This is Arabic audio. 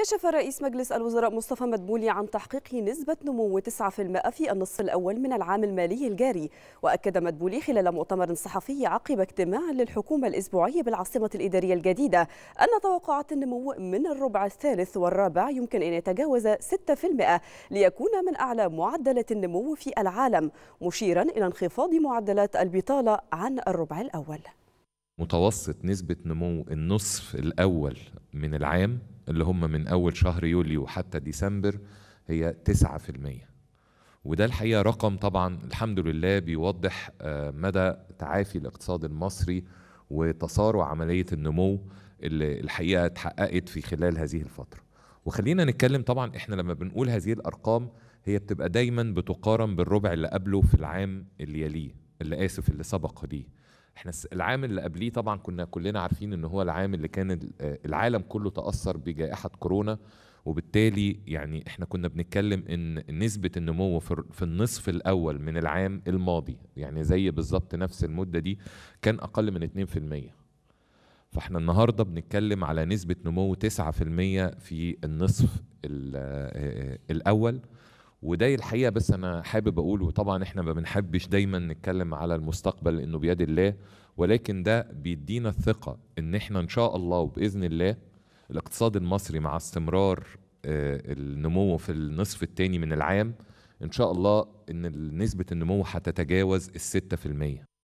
كشف رئيس مجلس الوزراء مصطفى مدبولي عن تحقيق نسبة نمو 9% في النصف الأول من العام المالي الجاري وأكد مدبولي خلال مؤتمر صحفي عقب اجتماع للحكومة الأسبوعي بالعاصمة الإدارية الجديدة أن توقعات النمو من الربع الثالث والرابع يمكن أن يتجاوز 6% ليكون من أعلى معدلات النمو في العالم مشيرا إلى انخفاض معدلات البطالة عن الربع الأول متوسط نسبة نمو النصف الأول من العام اللي هم من أول شهر يوليو حتى ديسمبر هي 9% وده الحقيقة رقم طبعا الحمد لله بيوضح آه، مدى تعافي الاقتصاد المصري وتسارع عملية النمو اللي الحقيقة اتحققت في خلال هذه الفترة وخلينا نتكلم طبعا احنا لما بنقول هذه الأرقام هي بتبقى دايما بتقارن بالربع اللي قبله في العام اللي يليه اللي آسف اللي سبق ليه احنا العام اللي قبليه طبعا كنا كلنا عارفين ان هو العام اللي كان آه، العالم كله تاثر بجائحه كورونا وبالتالي يعني احنا كنا بنتكلم ان نسبه النمو في النصف الاول من العام الماضي يعني زي بالظبط نفس المده دي كان اقل من 2% فاحنا النهارده بنتكلم على نسبه نمو 9% في النصف آه، آه، الاول وده الحقيقه بس انا حابب اقوله طبعا احنا ما بنحبش دايما نتكلم على المستقبل انه بيد الله ولكن ده بيدينا الثقه ان احنا ان شاء الله وباذن الله الاقتصاد المصري مع استمرار آه، النمو في النصف الثاني من العام ان شاء الله ان نسبه النمو هتتجاوز ال 6%